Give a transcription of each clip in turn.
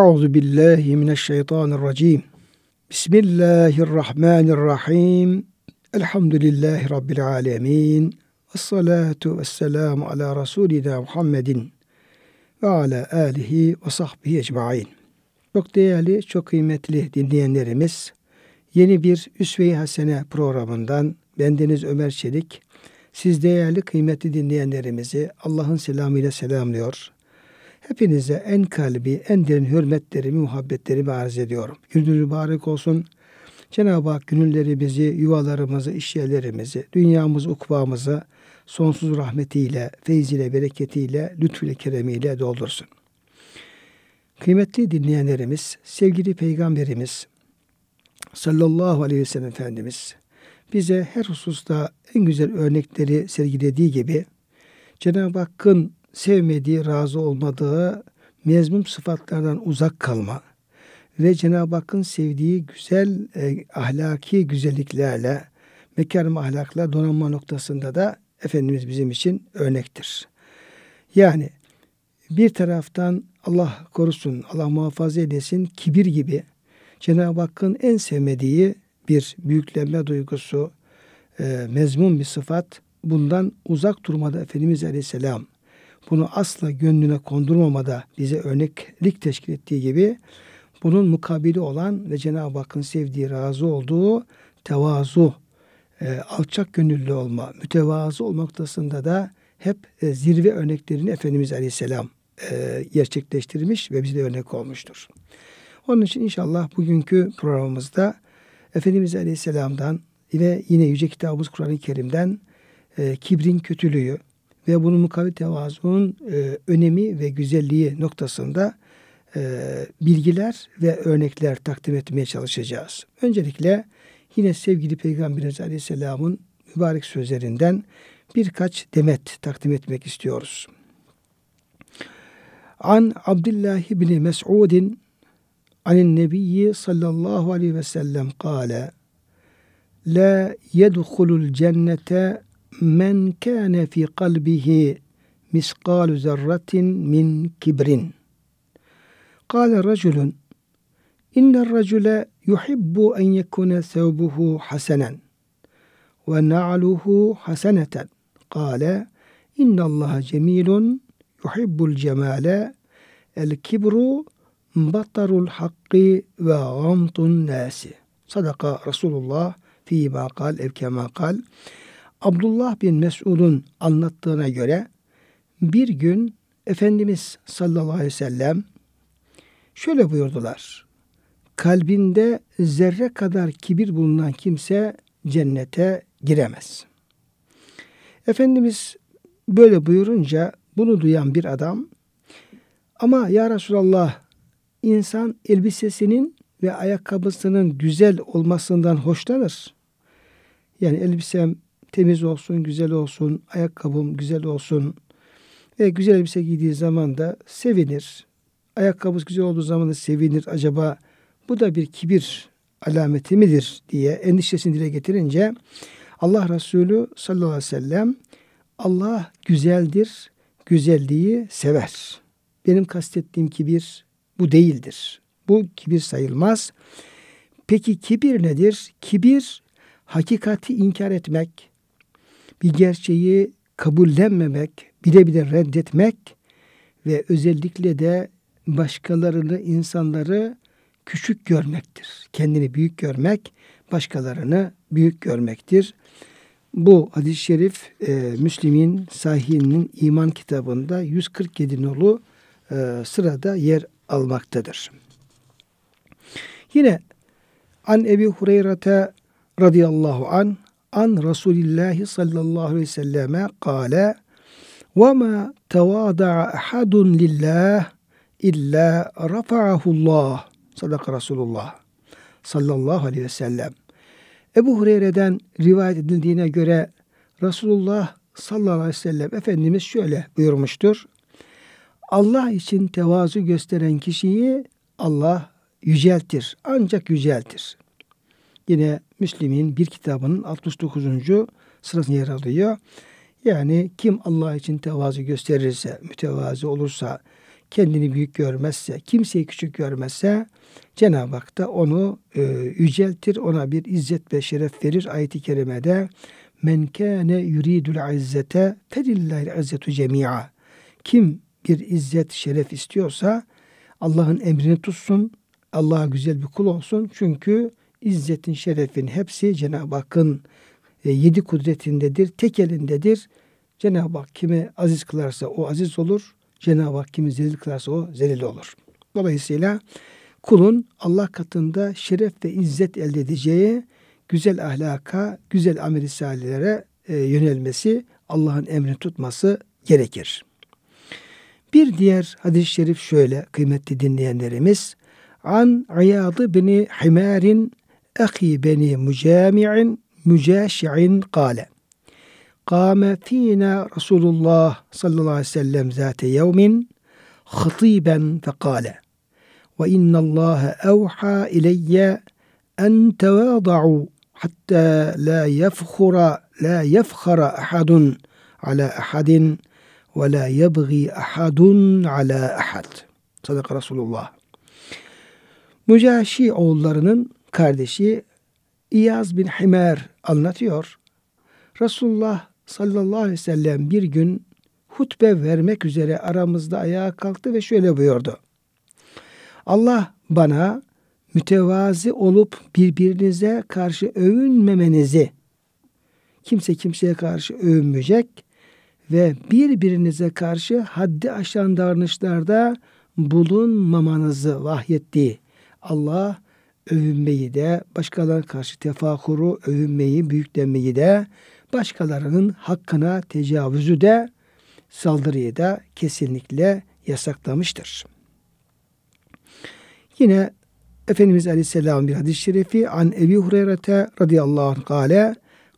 Euzu billahi mineşşeytanirracim. Bismillahirrahmanirrahim. Elhamdülillahi rabbil alamin. Ves salatu vesselamu ala rasulina Muhammedin ve ala alihi ve sahbihi ecmaîn. Çok değerli, çok kıymetli dinleyenlerimiz, yeni bir Üsve-i Hasene programından bendeniz Ömer Çelik, siz değerli kıymetli dinleyenlerimizi Allah'ın selamıyla selamlıyor Hepinize en kalbi, en derin hürmetlerimi, muhabbetlerimi arz ediyorum. Gününüz mübarek olsun. Cenab-ı Hak günüllerimizi, yuvalarımızı, işyerlerimizi, dünyamızı, ukvamızı sonsuz rahmetiyle, feyziyle, bereketiyle, lütfüyle, keremiyle doldursun. Kıymetli dinleyenlerimiz, sevgili Peygamberimiz sallallahu aleyhi ve sellem Efendimiz bize her hususta en güzel örnekleri sergilediği gibi Cenab-ı Hakk'ın sevmediği, razı olmadığı mezmum sıfatlardan uzak kalma ve Cenab-ı Hakk'ın sevdiği güzel e, ahlaki güzelliklerle, mekarım ahlakla donanma noktasında da Efendimiz bizim için örnektir. Yani bir taraftan Allah korusun, Allah muhafaza edesin kibir gibi Cenab-ı Hakk'ın en sevmediği bir büyüklenme duygusu, e, mezmun bir sıfat bundan uzak durmada Efendimiz Aleyhisselam bunu asla gönlüne kondurmamada bize örneklik teşkil ettiği gibi bunun mukabili olan ve Cenab-ı Hakk'ın sevdiği, razı olduğu tevazu, e, alçak gönüllü olma, mütevazı olma noktasında da hep e, zirve örneklerini Efendimiz Aleyhisselam e, gerçekleştirmiş ve bize örnek olmuştur. Onun için inşallah bugünkü programımızda Efendimiz Aleyhisselam'dan ve yine Yüce Kitabımız Kur'an-ı Kerim'den e, kibrin kötülüğü, ve bunun mukavi tevazuun e, önemi ve güzelliği noktasında e, bilgiler ve örnekler takdim etmeye çalışacağız. Öncelikle yine sevgili Peygamberimiz Aleyhisselam'ın mübarek sözlerinden birkaç demet takdim etmek istiyoruz. An Abdullah bin Mes'udin anin nebiyyi sallallahu aleyhi ve sellem kâle La yedhulul cennete men kâne fi kalbihi miskalu zerratin min kibrin. Kâle racülün inne racüle yuhibbu en yekune sevbuhu hasenen ve na'luhu haseneten. Kâle inne allaha cemilun yuhibbul cemale el kibru batarul hakki ve gamtun nasi. Sadaka Resulullah fi ma kal ev kema kal. Abdullah bin Mesud'un anlattığına göre bir gün Efendimiz sallallahu aleyhi ve sellem şöyle buyurdular. Kalbinde zerre kadar kibir bulunan kimse cennete giremez. Efendimiz böyle buyurunca bunu duyan bir adam ama ya Resulallah insan elbisesinin ve ayakkabısının güzel olmasından hoşlanır. Yani elbisem temiz olsun, güzel olsun, ayakkabım güzel olsun. Ve güzel elbise giydiği zaman da sevinir. Ayakkabısı güzel olduğu zaman da sevinir. Acaba bu da bir kibir alameti midir diye endişesini dile getirince Allah Resulü sallallahu aleyhi ve sellem Allah güzeldir, güzelliği sever. Benim kastettiğim kibir bu değildir. Bu kibir sayılmaz. Peki kibir nedir? Kibir hakikati inkar etmek, bir gerçeği kabullenmemek, bile bile reddetmek ve özellikle de başkalarını, insanları küçük görmektir. Kendini büyük görmek, başkalarını büyük görmektir. Bu hadis-i şerif e, Müslim'in sahihinin iman kitabında 147 nolu e, sırada yer almaktadır. Yine An Ebi Hureyre'te radıyallahu an an Resulillahi sallallahu aleyhi ve selleme kale ve ma tevada'a ahadun lillah illa rafa'ahullah sadaka Resulullah sallallahu aleyhi ve sellem. Ebu Hureyre'den rivayet edildiğine göre Resulullah sallallahu aleyhi ve sellem Efendimiz şöyle buyurmuştur. Allah için tevazu gösteren kişiyi Allah yüceltir. Ancak yüceltir. Yine Müslim'in bir kitabının 69. sırasına yer alıyor. Yani kim Allah için tevazu gösterirse, mütevazi olursa, kendini büyük görmezse, kimseyi küçük görmezse Cenab-ı Hak da onu e, yüceltir, ona bir izzet ve şeref verir. Ayet-i kerimede men kâne yuridul izzete felillahil izzetu cemi'a. Kim bir izzet, şeref istiyorsa Allah'ın emrini tutsun, Allah'a güzel bir kul olsun. Çünkü İzzetin, şerefin hepsi Cenab-ı Hakk'ın e, yedi kudretindedir, tek elindedir. Cenab-ı Hak kimi aziz kılarsa o aziz olur, Cenab-ı Hak kimi zelil kılarsa o zelil olur. Dolayısıyla kulun Allah katında şeref ve izzet elde edeceği güzel ahlaka, güzel amel-i e, yönelmesi, Allah'ın emrini tutması gerekir. Bir diğer hadis-i şerif şöyle kıymetli dinleyenlerimiz. An Ayadı bin Himerin Ehi beni mücami'in mücaşi'in kale. Kâme fînâ Resulullah sallallahu aleyhi ve sellem zâte yevmin hıtîben fekâle. Ve innallâhe evhâ ileyye en tevâda'u hatta la yefhura la yefhara ahadun ala ahadin ve la yebği ahadun ala ahad. Sadaka Resulullah. Mücaşi oğullarının kardeşi İyaz bin Himer anlatıyor. Resulullah sallallahu aleyhi ve sellem bir gün hutbe vermek üzere aramızda ayağa kalktı ve şöyle buyurdu. Allah bana mütevazi olup birbirinize karşı övünmemenizi, kimse kimseye karşı övünmeyecek ve birbirinize karşı haddi aşan davranışlarda bulunmamanızı vahyetti. Allah övünmeyi de, başkalarına karşı tefakuru, övünmeyi, büyüklenmeyi de, başkalarının hakkına tecavüzü de, saldırıyı da kesinlikle yasaklamıştır. Yine Efendimiz Aleyhisselam bir hadis-i şerifi an Ebi Hureyre'te radıyallahu anh kale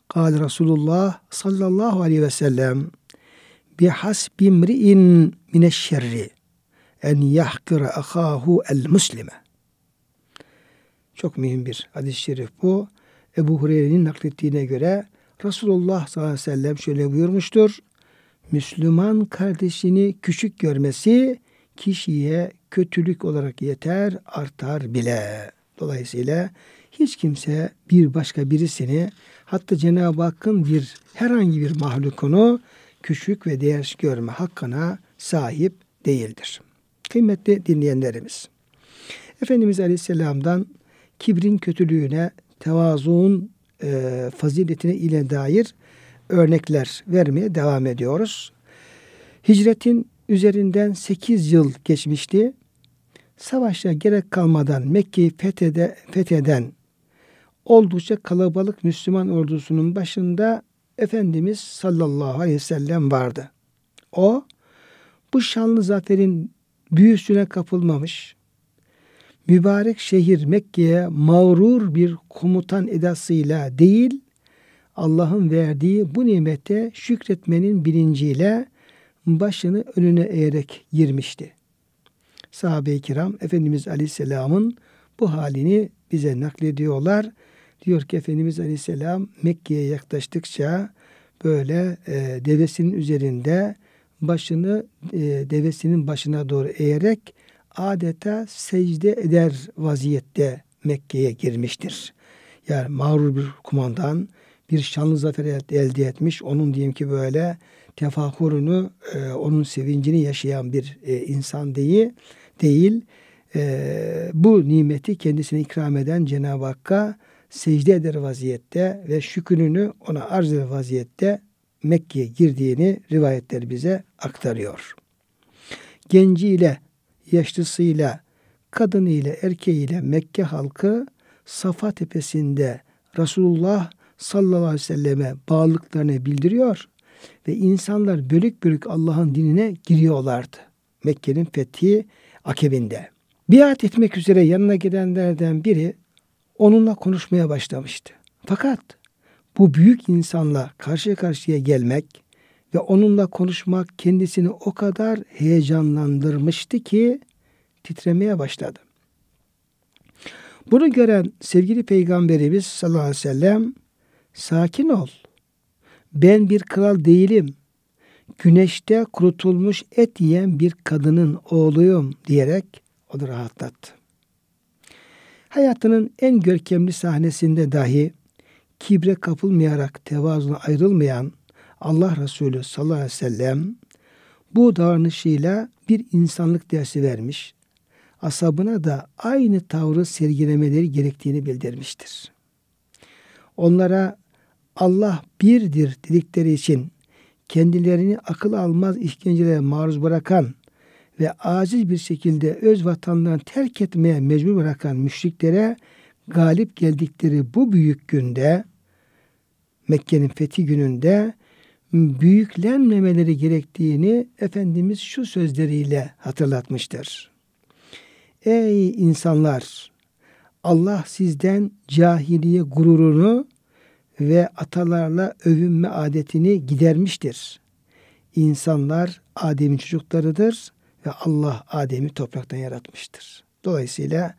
kal Resulullah sallallahu aleyhi ve sellem bihasbi mri'in mineşşerri en yahkıra ahahu el muslime çok mühim bir hadis-i şerif bu. Ebu Hureyre'nin naklettiğine göre Resulullah sallallahu aleyhi ve sellem şöyle buyurmuştur. Müslüman kardeşini küçük görmesi kişiye kötülük olarak yeter, artar bile. Dolayısıyla hiç kimse bir başka birisini hatta Cenab-ı Hakk'ın bir herhangi bir mahlukunu küçük ve değersiz görme hakkına sahip değildir. Kıymetli dinleyenlerimiz. Efendimiz Aleyhisselam'dan kibrin kötülüğüne, tevazuun e, faziletine ile dair örnekler vermeye devam ediyoruz. Hicretin üzerinden 8 yıl geçmişti. Savaşa gerek kalmadan Mekke'yi fethede, fetheden oldukça kalabalık Müslüman ordusunun başında Efendimiz sallallahu aleyhi ve sellem vardı. O bu şanlı zaferin büyüsüne kapılmamış, mübarek şehir Mekke'ye mağrur bir komutan edasıyla değil, Allah'ın verdiği bu nimete şükretmenin bilinciyle başını önüne eğerek girmişti. Sahabe-i kiram Efendimiz Aleyhisselam'ın bu halini bize naklediyorlar. Diyor ki Efendimiz Aleyhisselam Mekke'ye yaklaştıkça böyle e, devesinin üzerinde başını e, devesinin başına doğru eğerek adeta secde eder vaziyette Mekke'ye girmiştir. Yani mağrur bir kumandan bir şanlı zafer elde etmiş. Onun diyeyim ki böyle tefakurunu, e, onun sevincini yaşayan bir e, insan değil. değil. E, bu nimeti kendisine ikram eden Cenab-ı Hakk'a secde eder vaziyette ve şükrünü ona arz eder vaziyette Mekke'ye girdiğini rivayetler bize aktarıyor. Genciyle yaşlısıyla, kadınıyla, erkeğiyle Mekke halkı Safa tepesinde Resulullah sallallahu aleyhi ve selleme bağlılıklarını bildiriyor ve insanlar bölük bölük Allah'ın dinine giriyorlardı. Mekke'nin fethi akibinde. Biat etmek üzere yanına gidenlerden biri onunla konuşmaya başlamıştı. Fakat bu büyük insanla karşı karşıya gelmek ve onunla konuşmak kendisini o kadar heyecanlandırmıştı ki titremeye başladı. Bunu gören sevgili peygamberimiz sallallahu aleyhi ve sellem sakin ol. Ben bir kral değilim. Güneşte kurutulmuş et yiyen bir kadının oğluyum diyerek onu rahatlattı. Hayatının en görkemli sahnesinde dahi kibre kapılmayarak tevazuna ayrılmayan Allah Resulü sallallahu aleyhi ve sellem bu davranışıyla bir insanlık dersi vermiş. Asabına da aynı tavrı sergilemeleri gerektiğini bildirmiştir. Onlara Allah birdir dedikleri için kendilerini akıl almaz işkencelere maruz bırakan ve aciz bir şekilde öz vatanlarını terk etmeye mecbur bırakan müşriklere galip geldikleri bu büyük günde Mekke'nin fethi gününde büyüklenmemeleri gerektiğini Efendimiz şu sözleriyle hatırlatmıştır. Ey insanlar! Allah sizden cahiliye gururunu ve atalarla övünme adetini gidermiştir. İnsanlar Adem'in çocuklarıdır ve Allah Adem'i topraktan yaratmıştır. Dolayısıyla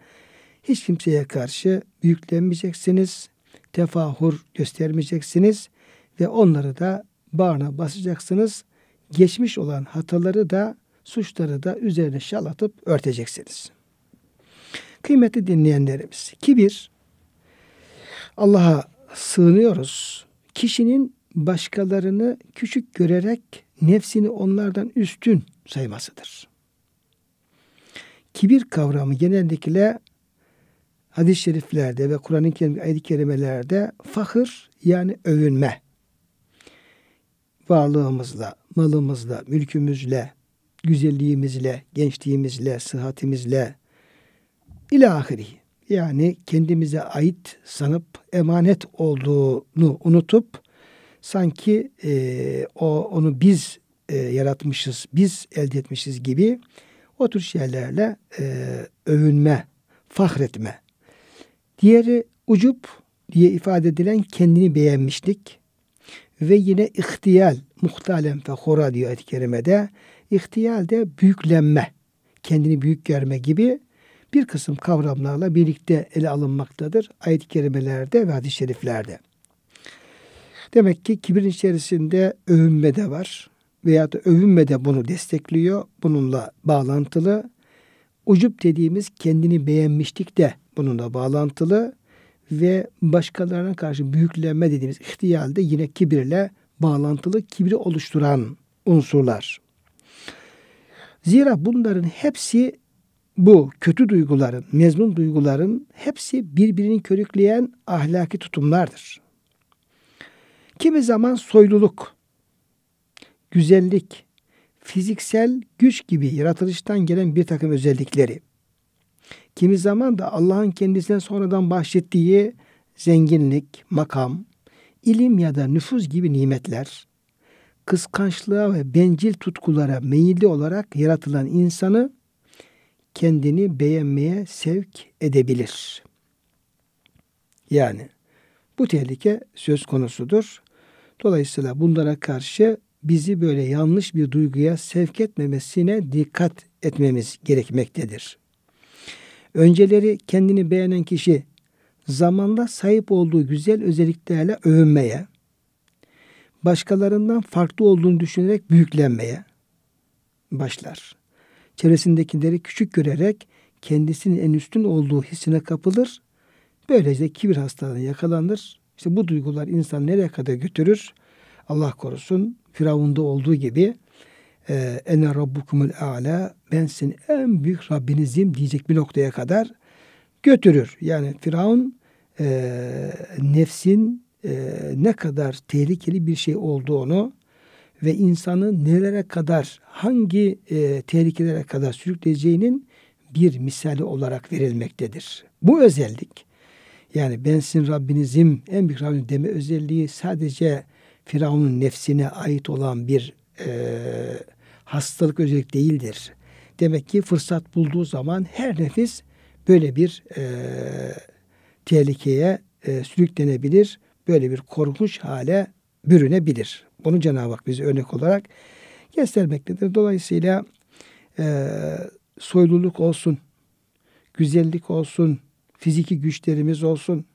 hiç kimseye karşı büyüklenmeyeceksiniz, tefahur göstermeyeceksiniz ve onları da bağrına basacaksınız. Geçmiş olan hataları da suçları da üzerine şalatıp örteceksiniz. Kıymetli dinleyenlerimiz, kibir Allah'a sığınıyoruz. Kişinin başkalarını küçük görerek nefsini onlardan üstün saymasıdır. Kibir kavramı genellikle hadis-i şeriflerde ve Kur'an-ı Kerim ayet-i kerimelerde fahır yani övünme varlığımızla, malımızla, mülkümüzle, güzelliğimizle, gençliğimizle, sıhhatimizle ilahiri yani kendimize ait sanıp emanet olduğunu unutup sanki e, o onu biz e, yaratmışız, biz elde etmişiz gibi o tür şeylerle e, övünme, fahretme. Diğeri ucup diye ifade edilen kendini beğenmişlik. Ve yine ihtiyal, muhtalem ve hora diyor ayet-i kerimede. İhtiyal de büyüklenme, kendini büyük görme gibi bir kısım kavramlarla birlikte ele alınmaktadır ayet-i kerimelerde ve hadis-i şeriflerde. Demek ki kibirin içerisinde övünme de var veya da övünme de bunu destekliyor. Bununla bağlantılı. Ucup dediğimiz kendini beğenmişlik de bununla bağlantılı ve başkalarına karşı büyüklenme dediğimiz ihtiyal de yine kibirle bağlantılı kibri oluşturan unsurlar. Zira bunların hepsi bu kötü duyguların, mezmun duyguların hepsi birbirini körükleyen ahlaki tutumlardır. Kimi zaman soyluluk, güzellik, fiziksel güç gibi yaratılıştan gelen bir takım özellikleri Kimi zaman da Allah'ın kendisine sonradan bahşettiği zenginlik, makam, ilim ya da nüfuz gibi nimetler, kıskançlığa ve bencil tutkulara meyilli olarak yaratılan insanı kendini beğenmeye sevk edebilir. Yani bu tehlike söz konusudur. Dolayısıyla bunlara karşı bizi böyle yanlış bir duyguya sevk etmemesine dikkat etmemiz gerekmektedir. Önceleri kendini beğenen kişi zamanla sahip olduğu güzel özelliklerle övünmeye, başkalarından farklı olduğunu düşünerek büyüklenmeye başlar. Çevresindekileri küçük görerek kendisinin en üstün olduğu hissine kapılır. Böylece kibir hastalığına yakalanır. İşte bu duygular insan nereye kadar götürür? Allah korusun Firavun'da olduğu gibi ee, ene rabbukumul a'la ben sizin en büyük Rabbinizim diyecek bir noktaya kadar götürür. Yani Firavun e, nefsin e, ne kadar tehlikeli bir şey olduğunu ve insanı nelere kadar hangi e, tehlikelere kadar sürükleyeceğinin bir misali olarak verilmektedir. Bu özellik yani ben sizin Rabbinizim en büyük Rabbiniz deme özelliği sadece Firavun'un nefsine ait olan bir e, hastalık özellik değildir. Demek ki fırsat bulduğu zaman her nefis böyle bir e, tehlikeye e, sürüklenebilir, böyle bir korkunç hale bürünebilir. Bunu Cenab-ı Hak bize örnek olarak göstermektedir. Dolayısıyla e, soyluluk olsun, güzellik olsun, fiziki güçlerimiz olsun.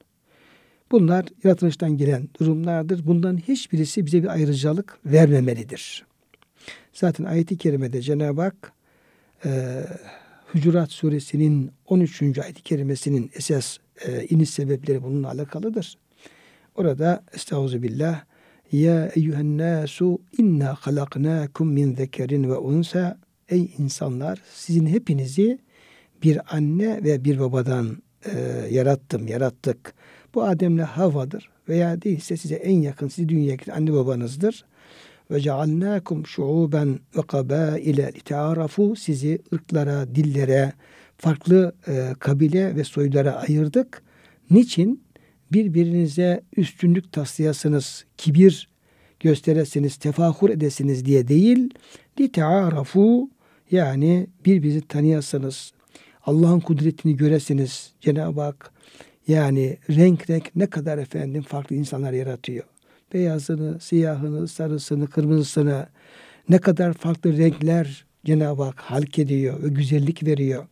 Bunlar yaratılıştan gelen durumlardır. Bunların hiçbirisi bize bir ayrıcalık vermemelidir. Zaten ayeti kerimede Cenab-ı Hak e, Hücurat suresinin 13. ayet-i kerimesinin esas e, iniş sebepleri bununla alakalıdır. Orada estağfirullah ya eyyühen nasu inna halaknakum min zekerin ve unsa ey insanlar sizin hepinizi bir anne ve bir babadan e, yarattım, yarattık. Bu Adem'le Havva'dır veya değilse size en yakın sizi dünyadaki anne babanızdır ve cealnakum şuuben ve kabaile litaarafu sizi ırklara, dillere, farklı e, kabile ve soylara ayırdık. Niçin? Birbirinize üstünlük taslayasınız, kibir gösteresiniz, tefahur edesiniz diye değil. Litaarafu yani birbirinizi tanıyasınız. Allah'ın kudretini göresiniz. Cenab-ı Hak yani renk renk ne kadar efendim farklı insanlar yaratıyor beyazını, siyahını, sarısını, kırmızısını ne kadar farklı renkler Cenab-ı Hak halk ediyor ve güzellik veriyor.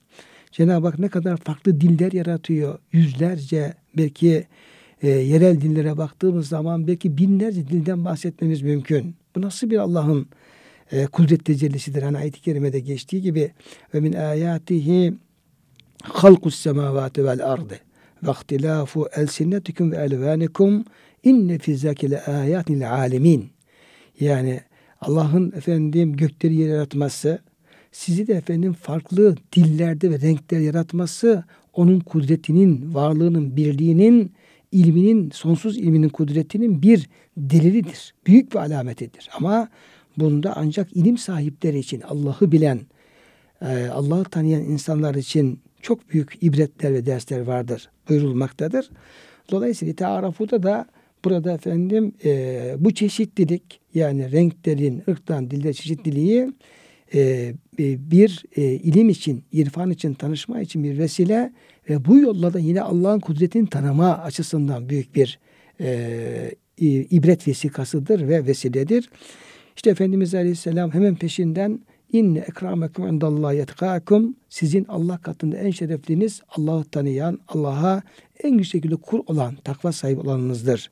Cenab-ı Hak ne kadar farklı diller yaratıyor. Yüzlerce belki e, yerel dillere baktığımız zaman belki binlerce dilden bahsetmemiz mümkün. Bu nasıl bir Allah'ın e, kudret tecellisidir? Hani ayet-i kerimede geçtiği gibi ve min ayatihi halkus semavati vel ardı ve ihtilafu elsinnetikum ve elvanikum İnne fizzake le ayatin le alemin. Yani Allah'ın efendim gökleri yer yaratması, sizi de efendim farklı dillerde ve renkler yaratması, onun kudretinin, varlığının, birliğinin, ilminin, sonsuz ilminin kudretinin bir delilidir. Büyük bir alametidir. Ama bunda ancak ilim sahipleri için, Allah'ı bilen, e, Allah'ı tanıyan insanlar için çok büyük ibretler ve dersler vardır buyurulmaktadır. Dolayısıyla tearafuda da Burada efendim e, bu çeşitlilik yani renklerin, ırktan, dilde çeşitliliği e, e, bir e, ilim için, irfan için, tanışma için bir vesile ve bu yolla da yine Allah'ın kudretini tanıma açısından büyük bir e, ibret vesikasıdır ve vesiledir. İşte Efendimiz Aleyhisselam hemen peşinden İnne ekramekum indallahi yetkâkum. Sizin Allah katında en şerefliniz Allah'ı tanıyan, Allah'a en güçlü şekilde kur olan, takva sahibi olanınızdır.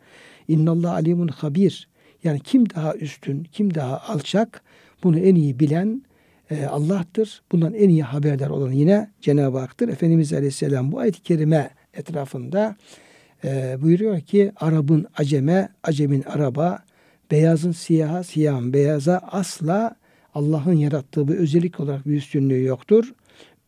İnnallah alimun habir. Yani kim daha üstün, kim daha alçak bunu en iyi bilen e, Allah'tır. Bundan en iyi haberdar olan yine Cenab-ı Hak'tır. Efendimiz Aleyhisselam bu ayet-i kerime etrafında e, buyuruyor ki Arap'ın aceme, acemin araba, beyazın siyaha, siyahın beyaza asla Allah'ın yarattığı bir özellik olarak bir üstünlüğü yoktur.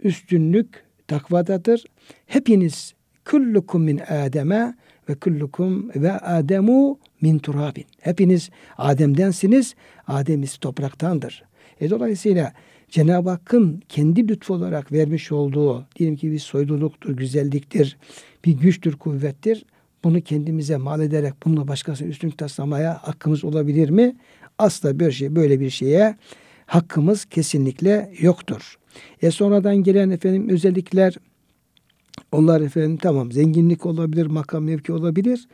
Üstünlük takvadadır. Hepiniz kullukum min Adem'e ve kullukum ve Ademu min turabin. Hepiniz Adem'densiniz. Adem ise topraktandır. E dolayısıyla Cenab-ı Hakk'ın kendi lütfu olarak vermiş olduğu diyelim ki bir soyluluktur, güzelliktir, bir güçtür, kuvvettir. Bunu kendimize mal ederek bununla başkasına üstünlük taslamaya hakkımız olabilir mi? Asla böyle şey böyle bir şeye hakkımız kesinlikle yoktur. E sonradan gelen efendim özellikler onlar efendim tamam zenginlik olabilir, makam mevki olabilir.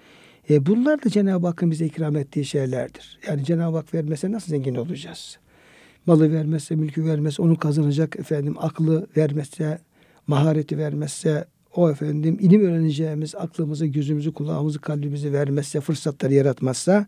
E bunlar da Cenab-ı Hakk'ın bize ikram ettiği şeylerdir. Yani Cenab-ı Hak vermese nasıl zengin olacağız? Malı vermezse, mülkü vermezse, onu kazanacak efendim aklı vermezse, mahareti vermezse, o efendim ilim öğreneceğimiz aklımızı, gözümüzü, kulağımızı, kalbimizi vermezse, fırsatları yaratmazsa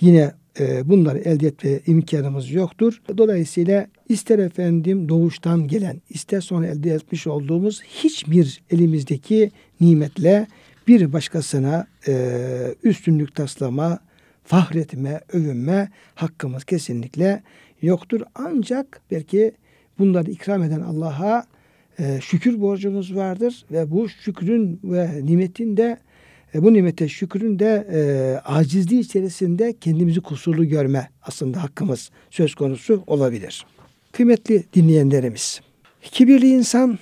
yine e, bunları elde etme imkanımız yoktur. Dolayısıyla ister efendim doğuştan gelen, ister sonra elde etmiş olduğumuz hiçbir elimizdeki nimetle bir başkasına e, üstünlük taslama, fahretme, övünme hakkımız kesinlikle yoktur. Ancak belki bunları ikram eden Allah'a e, şükür borcumuz vardır ve bu şükrün ve nimetin de e, bu nimete şükrün de e, acizliği içerisinde kendimizi kusurlu görme aslında hakkımız söz konusu olabilir. Kıymetli dinleyenlerimiz, kibirli insan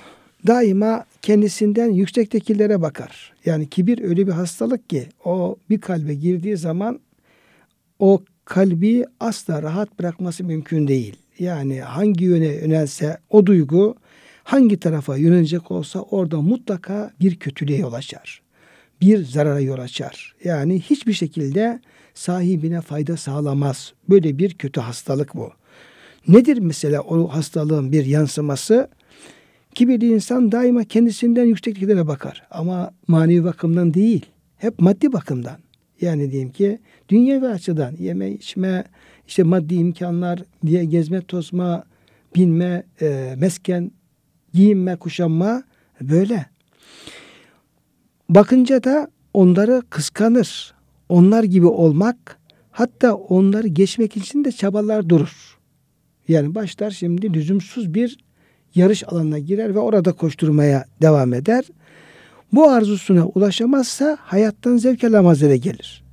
daima kendisinden yüksektekilere bakar. Yani kibir öyle bir hastalık ki o bir kalbe girdiği zaman o kalbi asla rahat bırakması mümkün değil. Yani hangi yöne yönelse o duygu hangi tarafa yönelecek olsa orada mutlaka bir kötülüğe yol açar bir zarara yol açar. Yani hiçbir şekilde sahibine fayda sağlamaz. Böyle bir kötü hastalık bu. Nedir mesela o hastalığın bir yansıması? Kibirli insan daima kendisinden yüksekliklere bakar ama manevi bakımdan değil. Hep maddi bakımdan. Yani diyeyim ki dünyevi açıdan yeme içme, işte maddi imkanlar diye gezme tozma, binme, e, mesken, giyinme, kuşanma böyle. Bakınca da onları kıskanır. Onlar gibi olmak hatta onları geçmek için de çabalar durur. Yani başlar şimdi lüzumsuz bir yarış alanına girer ve orada koşturmaya devam eder. Bu arzusuna ulaşamazsa hayattan zevk alamaz hale gelir.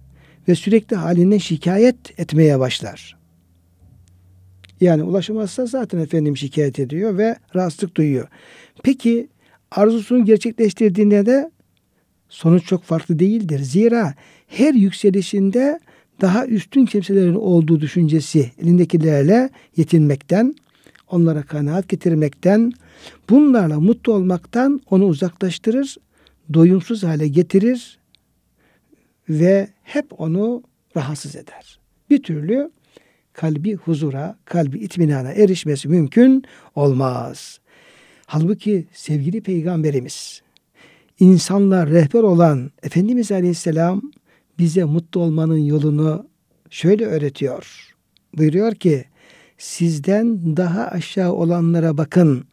Ve sürekli haline şikayet etmeye başlar. Yani ulaşamazsa zaten efendim şikayet ediyor ve rahatsızlık duyuyor. Peki arzusunu gerçekleştirdiğinde de sonuç çok farklı değildir. Zira her yükselişinde daha üstün kimselerin olduğu düşüncesi elindekilerle yetinmekten, onlara kanaat getirmekten, bunlarla mutlu olmaktan onu uzaklaştırır, doyumsuz hale getirir ve hep onu rahatsız eder. Bir türlü kalbi huzura, kalbi itminana erişmesi mümkün olmaz. Halbuki sevgili peygamberimiz insanlar rehber olan Efendimiz Aleyhisselam bize mutlu olmanın yolunu şöyle öğretiyor. Buyuruyor ki sizden daha aşağı olanlara bakın.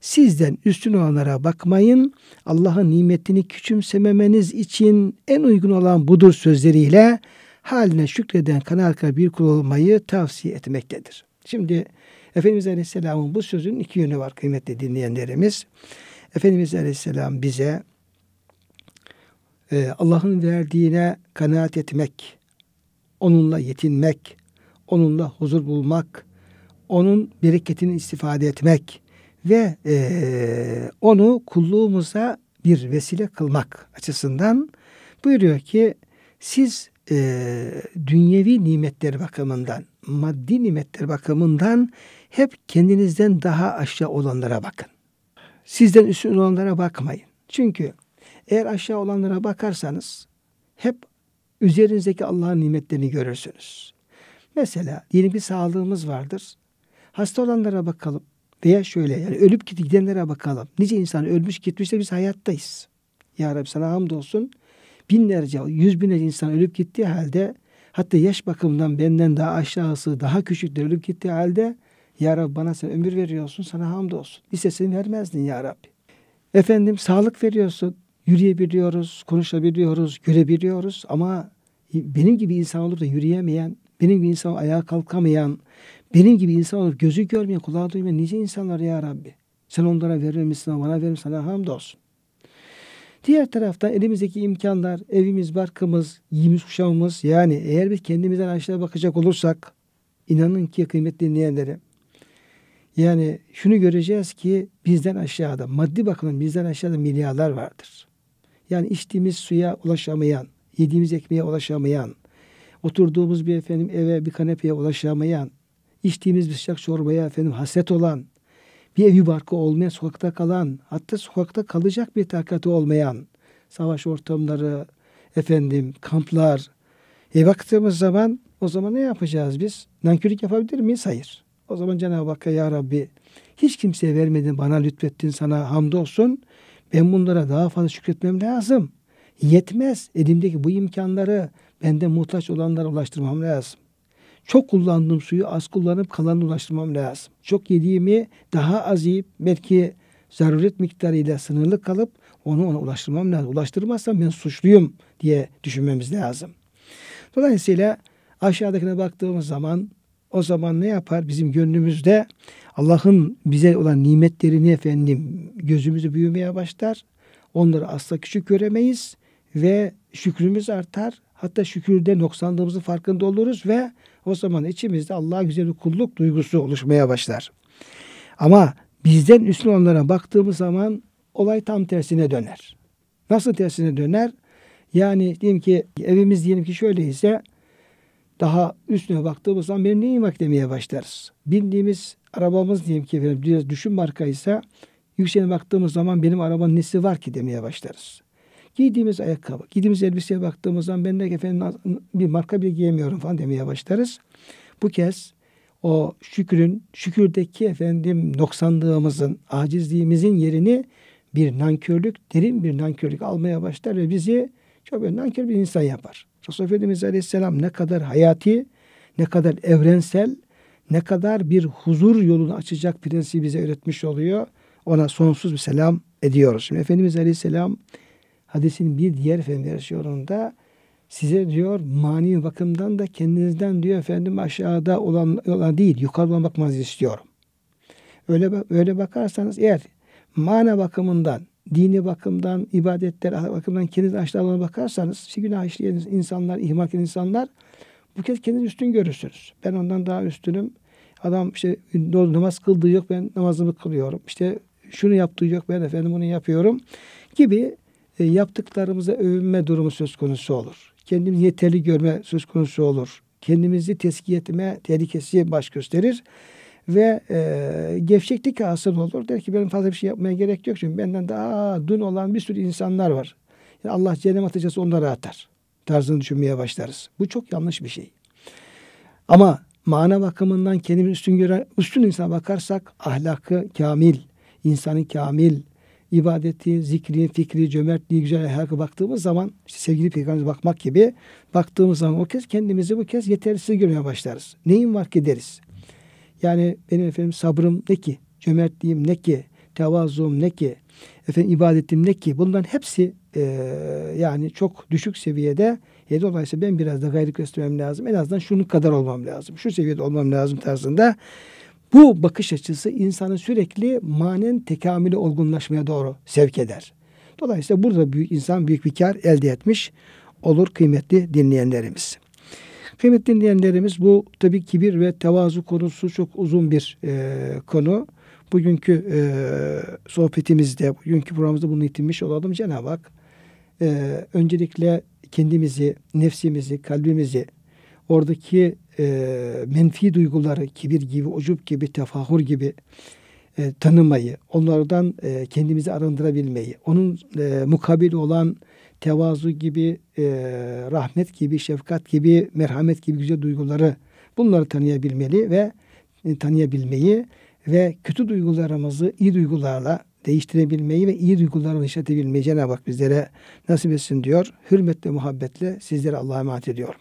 Sizden üstün olanlara bakmayın. Allah'ın nimetini küçümsememeniz için en uygun olan budur sözleriyle haline şükreden kanal bir kul olmayı tavsiye etmektedir. Şimdi Efendimiz Aleyhisselam'ın bu sözün iki yönü var kıymetli dinleyenlerimiz. Efendimiz Aleyhisselam bize e, Allah'ın verdiğine kanaat etmek, onunla yetinmek, onunla huzur bulmak, onun bereketini istifade etmek ve e, onu kulluğumuza bir vesile kılmak açısından buyuruyor ki siz e, dünyevi nimetler bakımından, maddi nimetler bakımından hep kendinizden daha aşağı olanlara bakın. Sizden üstün olanlara bakmayın. Çünkü eğer aşağı olanlara bakarsanız hep üzerinizdeki Allah'ın nimetlerini görürsünız. Mesela diyelim bir sağlığımız vardır. Hasta olanlara bakalım veya şöyle yani ölüp gidenlere bakalım. Nice insan ölmüş gitmiş biz hayattayız. Ya Rabbi sana hamdolsun binlerce, yüz binlerce insan ölüp gittiği halde hatta yaş bakımından benden daha aşağısı, daha küçükler ölüp gittiği halde Ya Rabbi bana sen ömür veriyorsun, sana hamdolsun. İsteseydin vermezdin Ya Rabbi. Efendim sağlık veriyorsun, yürüyebiliyoruz, konuşabiliyoruz, görebiliyoruz ama benim gibi insan olup da yürüyemeyen, benim gibi insan ayağa kalkamayan, benim gibi insan olup gözü görmeyen, kulağı duymayan nice insanlar ya Rabbi. Sen onlara vermemişsin, bana vermiş sana hamdolsun. Diğer taraftan elimizdeki imkanlar, evimiz, barkımız, giyimiz, kuşamımız yani eğer biz kendimizden aşağı bakacak olursak inanın ki kıymetli dinleyenlere yani şunu göreceğiz ki bizden aşağıda maddi bakımdan bizden aşağıda milyarlar vardır. Yani içtiğimiz suya ulaşamayan, yediğimiz ekmeğe ulaşamayan, oturduğumuz bir efendim eve bir kanepeye ulaşamayan, içtiğimiz bir sıcak çorbaya efendim haset olan, bir evi yubarkı olmayan, sokakta kalan, hatta sokakta kalacak bir takatı olmayan, savaş ortamları, efendim kamplar, e baktığımız zaman o zaman ne yapacağız biz? Nankörlük yapabilir miyiz? Hayır. O zaman Cenab-ı Hakk'a Ya Rabbi hiç kimseye vermedin, bana lütfettin, sana hamdolsun. Ben bunlara daha fazla şükretmem lazım. Yetmez. Elimdeki bu imkanları bende muhtaç olanlara ulaştırmam lazım. Çok kullandığım suyu az kullanıp kalanı ulaştırmam lazım. Çok yediğimi daha az yiyip belki zaruret miktarıyla sınırlı kalıp onu ona ulaştırmam lazım. Ulaştırmazsam ben suçluyum diye düşünmemiz lazım. Dolayısıyla aşağıdakine baktığımız zaman o zaman ne yapar? Bizim gönlümüzde Allah'ın bize olan nimetlerini efendim gözümüzü büyümeye başlar. Onları asla küçük göremeyiz ve şükrümüz artar. Hatta şükürde noksanlığımızın farkında oluruz ve o zaman içimizde Allah'a güzel bir kulluk duygusu oluşmaya başlar. Ama bizden üstün onlara baktığımız zaman olay tam tersine döner. Nasıl tersine döner? Yani diyelim ki evimiz diyelim ki şöyleyse daha üstüne baktığımız zaman benim neyim var demeye başlarız. Bindiğimiz arabamız diyelim ki efendim, biraz düşün marka ise yükseğine baktığımız zaman benim arabanın nesi var ki demeye başlarız. Giydiğimiz ayakkabı, giydiğimiz elbiseye baktığımız zaman ben de efendim bir marka bile giyemiyorum falan demeye başlarız. Bu kez o şükrün, şükürdeki efendim noksanlığımızın, acizliğimizin yerini bir nankörlük, derin bir nankörlük almaya başlar ve bizi çok nankör bir insan yapar. Resul Efendimiz Aleyhisselam ne kadar hayati, ne kadar evrensel, ne kadar bir huzur yolunu açacak prensibi bize öğretmiş oluyor. Ona sonsuz bir selam ediyoruz. Şimdi Efendimiz Aleyhisselam hadisin bir diğer efendim versiyonunda size diyor mani bakımdan da kendinizden diyor efendim aşağıda olan, olan değil yukarıdan bakmanızı istiyorum. Öyle öyle bakarsanız eğer mana bakımından dini bakımdan, ibadetler bakımdan kendiniz aşılarına bakarsanız, işte günah işleyen insanlar, ihmak eden insanlar bu kez kendinizi üstün görürsünüz. Ben ondan daha üstünüm. Adam işte namaz kıldığı yok ben namazımı kılıyorum. İşte şunu yaptığı yok ben efendim bunu yapıyorum gibi e, yaptıklarımıza övünme durumu söz konusu olur. Kendimizi yeterli görme söz konusu olur. Kendimizi tezkiye etme tehlikesi baş gösterir ve e, gevşeklik hasıl olur. Der ki benim fazla bir şey yapmaya gerek yok çünkü benden daha dün olan bir sürü insanlar var. Yani Allah cehennem atacağız onları atar. Tarzını düşünmeye başlarız. Bu çok yanlış bir şey. Ama mana bakımından kendimiz üstün göre üstün insana bakarsak ahlakı kamil, insanı kamil, ibadeti, zikri, fikri, cömertliği, güzel ahlakı baktığımız zaman işte sevgili peygamberimize bakmak gibi baktığımız zaman o kez kendimizi bu kez yetersiz görmeye başlarız. Neyin var ki deriz. Yani benim efendim sabrım ne ki? Cömertliğim ne ki? Tevazum ne ki? Efendim ibadetim ne ki? Bunların hepsi e, yani çok düşük seviyede. E, dolayısıyla ben biraz da gayret göstermem lazım. En azından şunun kadar olmam lazım. Şu seviyede olmam lazım tarzında. Bu bakış açısı insanı sürekli manen tekamülü olgunlaşmaya doğru sevk eder. Dolayısıyla burada büyük insan büyük bir kar elde etmiş olur kıymetli dinleyenlerimiz. Kıymetli dinleyenlerimiz bu tabi kibir ve tevazu konusu çok uzun bir e, konu. Bugünkü e, sohbetimizde, bugünkü programımızda bunu itinmiş olalım. Cenab-ı Hak e, öncelikle kendimizi, nefsimizi, kalbimizi, oradaki e, menfi duyguları, kibir gibi, ucup gibi, tefahur gibi e, tanımayı, onlardan e, kendimizi arındırabilmeyi, onun e, mukabili olan tevazu gibi, e, rahmet gibi, şefkat gibi, merhamet gibi güzel duyguları bunları tanıyabilmeli ve e, tanıyabilmeyi ve kötü duygularımızı iyi duygularla değiştirebilmeyi ve iyi duygularla yaşatabilmeyi Cenab-ı Hak bizlere nasip etsin diyor. Hürmetle, muhabbetle sizlere Allah'a emanet ediyorum.